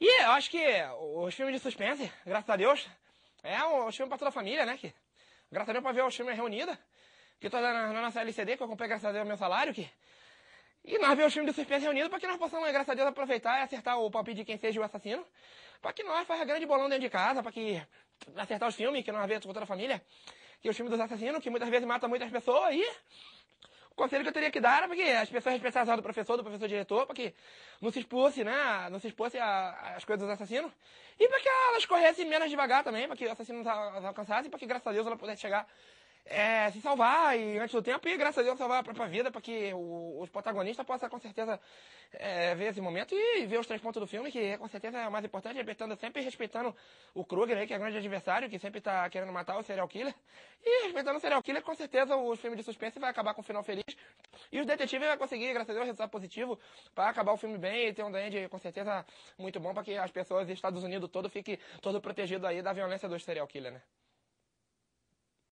E eu acho que os filmes de suspense, graças a Deus, é os filmes para toda a família, né? Que, graças a Deus para ver os filmes reunida, que toda na, na nossa LCD, que eu comprei graças a Deus meu salário, que... E nós vemos os filmes de suspense reunidos para que nós possamos, graças a Deus, aproveitar e acertar o palpite de quem seja o assassino. Para que nós faça grande bolão dentro de casa, para que acertar os filmes, que nós vemos com toda a família. Que é os filmes dos assassinos, que muitas vezes matam muitas pessoas e conselho que eu teria que dar era para que as pessoas respeitassem a do professor, do professor diretor, para que não se expulse, né? Não se expulse as coisas dos assassinos. E para que elas corressem menos devagar também, para que o assassino não alcançasse, e para que, graças a Deus, ela pudesse chegar é, se salvar e antes do tempo e graças a Deus salvar a própria vida para que o, os protagonistas possam com certeza é, ver esse momento e ver os três pontos do filme que com certeza é o mais importante, respeitando sempre respeitando o Kruger aí que é grande adversário que sempre está querendo matar o serial killer e respeitando o serial killer com certeza o filme de suspense vai acabar com um final feliz e os detetives vai conseguir graças a Deus resultado positivo para acabar o filme bem e ter um end com certeza muito bom para que as pessoas dos Estados Unidos todo fiquem todo protegido aí da violência dos serial killer, né?